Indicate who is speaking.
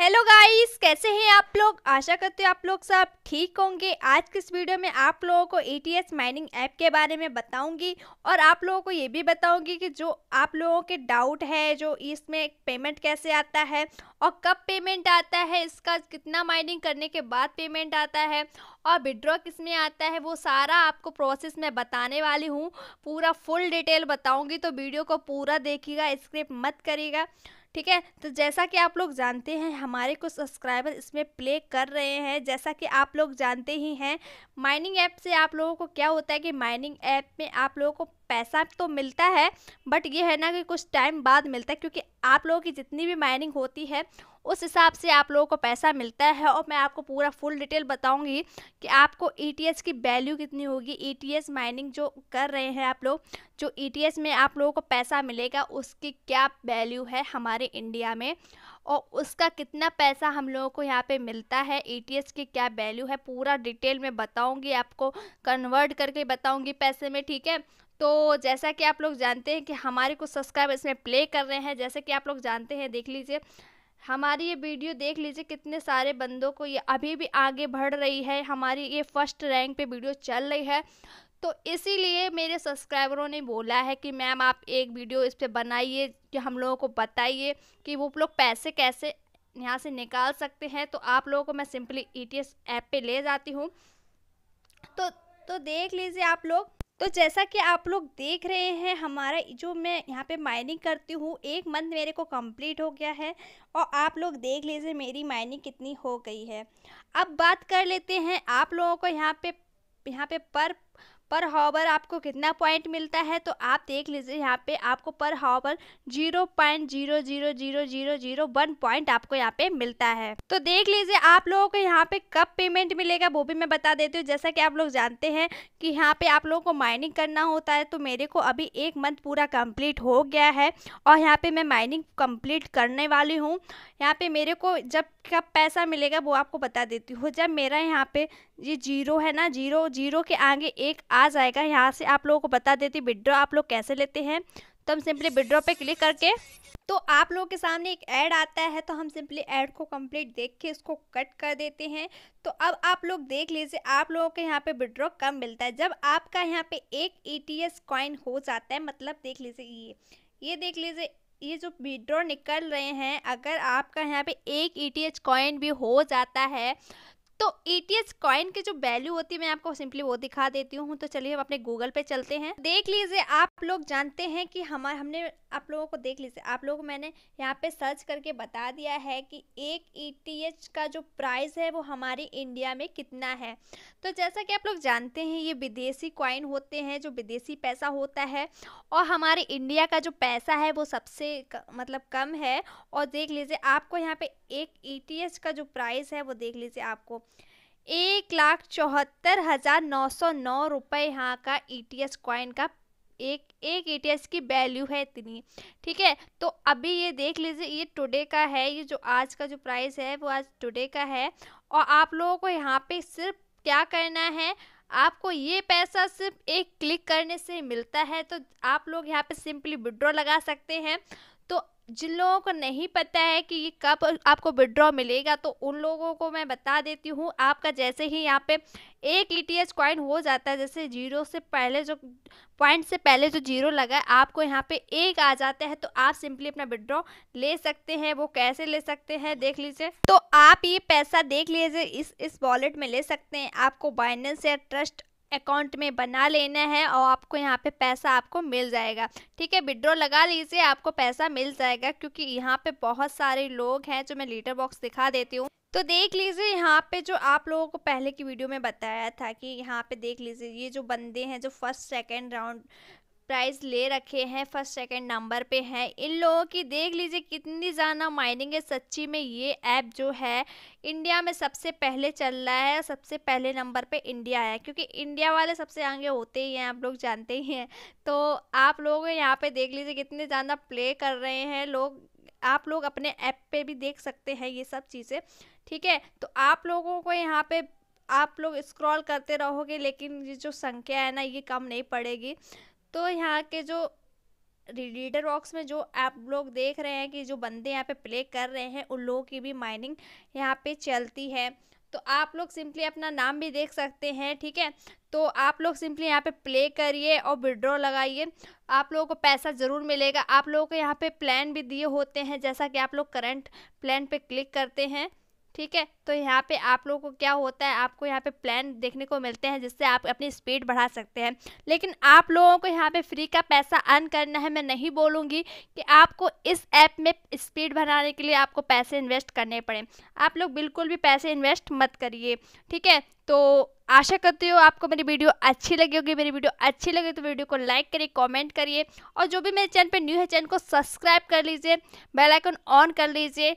Speaker 1: hello guys कैसे हैं आप लोग आशा करते हो आप लोग सब ठीक होंगे आज के इस वीडियो में आप लोगों को एटीएस माइनिंग ऐप के बारे में बताऊंगी और आप लोगों को ये भी बताऊंगी कि जो आप लोगों के डाउट है जो इसमें पेमेंट कैसे आता है और कब पेमेंट आता है इसका कितना माइनिंग करने के बाद पेमेंट आता है और विड्रॉ किस में आता है वो सारा आपको प्रोसेस मैं बताने वाली हूँ पूरा फुल डिटेल बताऊँगी तो वीडियो को पूरा देखिएगा स्क्रिप मत करिएगा ठीक है तो जैसा कि आप लोग जानते हैं हमारे कुछ सब्सक्राइबर इसमें प्ले कर रहे हैं जैसा कि आप लोग जानते ही हैं माइनिंग ऐप से आप लोगों को क्या होता है कि माइनिंग ऐप में आप लोगों को पैसा तो मिलता है बट ये है ना कि कुछ टाइम बाद मिलता है क्योंकि आप लोगों की जितनी भी माइनिंग होती है उस हिसाब से आप लोगों को पैसा मिलता है और मैं आपको पूरा फुल डिटेल बताऊंगी कि आपको ई e की वैल्यू कितनी होगी ई e माइनिंग जो कर रहे हैं आप लोग जो ई e में आप लोगों को पैसा मिलेगा उसकी क्या वैल्यू है हमारे इंडिया में और उसका कितना पैसा हम लोगों को यहाँ पे मिलता है ई की क्या वैल्यू है पूरा डिटेल में बताऊँगी आपको कन्वर्ट करके बताऊँगी पैसे में ठीक है तो जैसा कि आप लोग जानते हैं कि हमारे कुछ सब्सक्राइबर इसमें प्ले कर रहे हैं जैसे कि आप लोग जानते हैं देख लीजिए हमारी ये वीडियो देख लीजिए कितने सारे बंदों को ये अभी भी आगे बढ़ रही है हमारी ये फर्स्ट रैंक पे वीडियो चल रही है तो इसीलिए मेरे सब्सक्राइबरों ने बोला है कि मैम आप एक वीडियो इस पर बनाइए कि हम लोगों को बताइए कि वो लोग पैसे कैसे यहाँ से निकाल सकते हैं तो आप लोगों को मैं सिंपली ई टी ऐप पर ले जाती हूँ तो तो देख लीजिए आप लोग तो जैसा कि आप लोग देख रहे हैं हमारा जो मैं यहाँ पे माइनिंग करती हूँ एक मंथ मेरे को कंप्लीट हो गया है और आप लोग देख लीजिए मेरी माइनिंग कितनी हो गई है अब बात कर लेते हैं आप लोगों को यहाँ पे यहाँ पे पर पर हावर आपको कितना पॉइंट मिलता है तो आप देख लीजिए यहाँ पे आपको पर hour zero point zero zero zero zero zero one point आपको यहाँ पे मिलता है तो देख लीजिए आप लोगों को यहाँ पे कब पेमेंट मिलेगा वो भी मैं बता देती हूँ जैसा कि आप लोग जानते हैं कि यहाँ पे आप लोगों को माइनिंग करना होता है तो मेरे को अभी एक मंथ पूरा कम्प्लीट हो गया है और यहाँ पे मैं माइनिंग कम्प्लीट करने वाली हूँ यहाँ पे मेरे को जब कब पैसा मिलेगा वो आपको बता देती हूँ जब मेरा यहाँ पे ये जीरो है ना जीरो जीरो के आगे एक आ जाएगा यहाँ से आप लोगों को बता देती विड्रॉ आप लोग कैसे लेते हैं तो हम सिंपली विड्रॉ पे क्लिक करके तो आप लोगों के सामने एक ऐड आता है तो हम सिंपली ऐड को कंप्लीट देख के इसको कट कर देते हैं तो अब आप लोग देख लीजिए आप लोगों के यहाँ पे विड्रॉ कम मिलता है जब आपका यहाँ पे एक ईटीएस e कॉइन हो जाता है मतलब देख लीजिए ये ये देख लीजिए ये जो विड्रॉ निकल रहे हैं अगर आपका यहाँ पे एक ई टी कॉइन भी हो जाता है तो ई टी एच कॉइन की जो वैल्यू होती है मैं आपको सिंपली वो दिखा देती हूँ तो चलिए हम अपने गूगल पे चलते हैं देख लीजिए आप लोग जानते हैं कि हम हमने आप लोगों को देख लीजिए आप लोगों को मैंने यहाँ पे सर्च करके बता दिया है कि एक ई टी एच का जो प्राइस है वो हमारे इंडिया में कितना है तो जैसा कि आप लोग जानते हैं ये विदेशी कॉइन होते हैं जो विदेशी पैसा होता है और हमारे इंडिया का जो पैसा है वो सबसे मतलब कम है और देख लीजिए आपको यहाँ पे एक ई e का जो प्राइस है वो देख लीजिए आपको एक लाख चौहत्तर हज़ार नौ सौ नौ रुपये यहाँ का ई टी एस कॉइन का एक एक ई टी एस की वैल्यू है इतनी ठीक है तो अभी ये देख लीजिए ये टुडे का है ये जो आज का जो प्राइस है वो आज टुडे का है और आप लोगों को यहाँ पे सिर्फ क्या करना है आपको ये पैसा सिर्फ एक क्लिक करने से मिलता है तो आप लोग यहाँ पे सिंपली विड्रॉ लगा सकते हैं जिन लोगों को नहीं पता है कि ये कब आपको विड्रॉ मिलेगा तो उन लोगों को मैं बता देती हूँ आपका जैसे ही यहाँ पे एक ई टी एच कॉइन हो जाता है जैसे जीरो से पहले जो पॉइंट से पहले जो जीरो लगा है आपको यहाँ पे एक आ जाता है तो आप सिंपली अपना विड्रॉ ले सकते हैं वो कैसे ले सकते हैं देख लीजिए तो आप ये पैसा देख लीजिए इस इस वॉलेट में ले सकते हैं आपको बाइनेंस या ट्रस्ट अकाउंट में बना लेना है और आपको यहाँ पे पैसा आपको मिल जाएगा ठीक है विड्रॉ लगा लीजिए आपको पैसा मिल जाएगा क्योंकि यहाँ पे बहुत सारे लोग हैं जो मैं लीटर बॉक्स दिखा देती हूँ तो देख लीजिए यहाँ पे जो आप लोगों को पहले की वीडियो में बताया था कि यहाँ पे देख लीजिए ये जो बंदे हैं जो फर्स्ट सेकंड राउंड प्राइस ले रखे हैं फर्स्ट सेकंड नंबर पे हैं इन लोगों की देख लीजिए कितनी ज़्यादा माइनिंग है सच्ची में ये ऐप जो है इंडिया में सबसे पहले चल रहा है सबसे पहले नंबर पे इंडिया आया क्योंकि इंडिया वाले सबसे आगे होते ही हैं आप लोग जानते ही हैं तो आप लोग यहाँ पे देख लीजिए कितने ज़्यादा प्ले कर रहे हैं लोग आप लोग अपने ऐप पर भी देख सकते हैं ये सब चीज़ें ठीक है तो आप लोगों को यहाँ पर आप लोग स्क्रॉल करते रहोगे लेकिन ये जो संख्या है ना ये कम नहीं पड़ेगी तो यहाँ के जो रीडर बॉक्स में जो आप लोग देख रहे हैं कि जो बंदे यहाँ पे प्ले कर रहे हैं उन लोगों की भी माइनिंग यहाँ पे चलती है तो आप लोग सिंपली अपना नाम भी देख सकते हैं ठीक है तो आप लोग सिंपली यहाँ पे प्ले करिए और विड्रॉ लगाइए आप लोगों को पैसा ज़रूर मिलेगा आप लोगों को यहाँ पे प्लान भी दिए होते हैं जैसा कि आप लोग करंट प्लान पे क्लिक करते हैं ठीक है तो यहाँ पे आप लोगों को क्या होता है आपको यहाँ पे प्लान देखने को मिलते हैं जिससे आप अपनी स्पीड बढ़ा सकते हैं लेकिन आप लोगों को यहाँ पे फ्री का पैसा अर्न करना है मैं नहीं बोलूँगी कि आपको इस ऐप में स्पीड बढ़ाने के लिए आपको पैसे इन्वेस्ट करने पड़े आप लोग बिल्कुल भी पैसे इन्वेस्ट मत करिए ठीक है तो आशा करती हूँ आपको मेरी वीडियो अच्छी लगी होगी मेरी वीडियो अच्छी लगी तो वीडियो को लाइक करिए कमेंट करिए और जो भी मेरे चैनल पे न्यू है चैनल को सब्सक्राइब कर लीजिए बेल आइकन ऑन कर लीजिए